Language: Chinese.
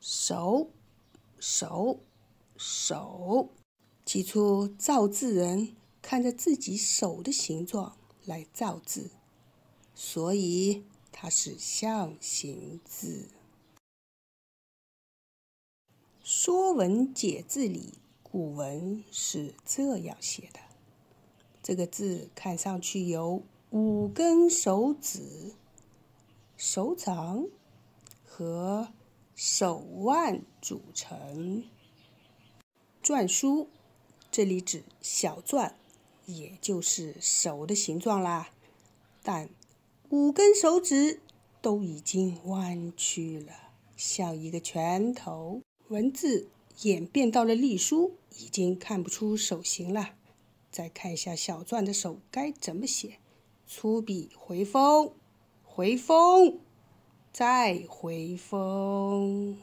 手手手，起初造字人看着自己手的形状来造字，所以它是象形字。《说文解字》里古文是这样写的：这个字看上去有五根手指、手掌和。手腕组成篆书，这里指小篆，也就是手的形状啦。但五根手指都已经弯曲了，像一个拳头。文字演变到了隶书，已经看不出手形了。再看一下小篆的手该怎么写，粗笔回锋，回锋。再回风。